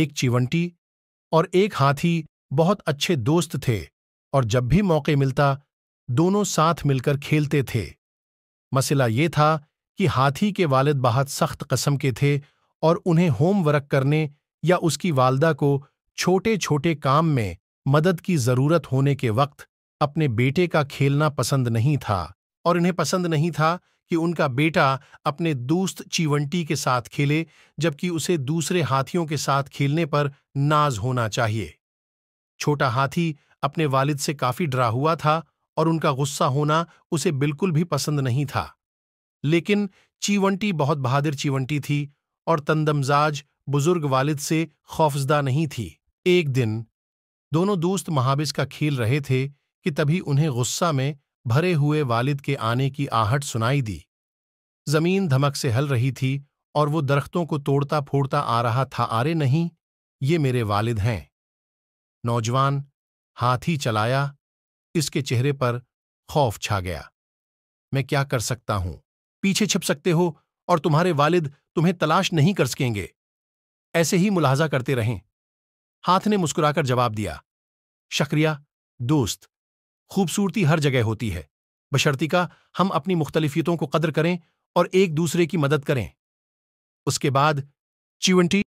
एक चिवंटी और एक हाथी बहुत अच्छे दोस्त थे और जब भी मौके मिलता दोनों साथ मिलकर खेलते थे मसला ये था कि हाथी के वालिद बहुत सख्त कसम के थे और उन्हें होमवर्क करने या उसकी वालदा को छोटे छोटे काम में मदद की ज़रूरत होने के वक्त अपने बेटे का खेलना पसंद नहीं था और इन्हें पसंद नहीं था कि उनका बेटा अपने दोस्त चीवंटी के साथ खेले जबकि उसे दूसरे हाथियों के साथ खेलने पर नाज होना चाहिए छोटा हाथी अपने वालिद से काफी डरा हुआ था और उनका गुस्सा होना उसे बिल्कुल भी पसंद नहीं था लेकिन चीवंटी बहुत बहादुर चीवंटी थी और तंदमजाज बुजुर्ग वालिद से खौफजदा नहीं थी एक दिन दोनों दोस्त महाबिस का खेल रहे थे कि तभी उन्हें गुस्सा में भरे हुए वालिद के आने की आहट सुनाई दी जमीन धमक से हल रही थी और वो दरख्तों को तोड़ता फोड़ता आ रहा था आरे नहीं ये मेरे वालिद हैं नौजवान हाथी चलाया इसके चेहरे पर खौफ छा गया मैं क्या कर सकता हूं पीछे छिप सकते हो और तुम्हारे वालिद तुम्हें तलाश नहीं कर सकेंगे ऐसे ही मुलाहजा करते रहें हाथ ने मुस्कुराकर जवाब दिया शक्रिया दोस्त खूबसूरती हर जगह होती है बशर्तिका हम अपनी मुख्तलफियतों को कदर करें और एक दूसरे की मदद करें उसके बाद चिवंटी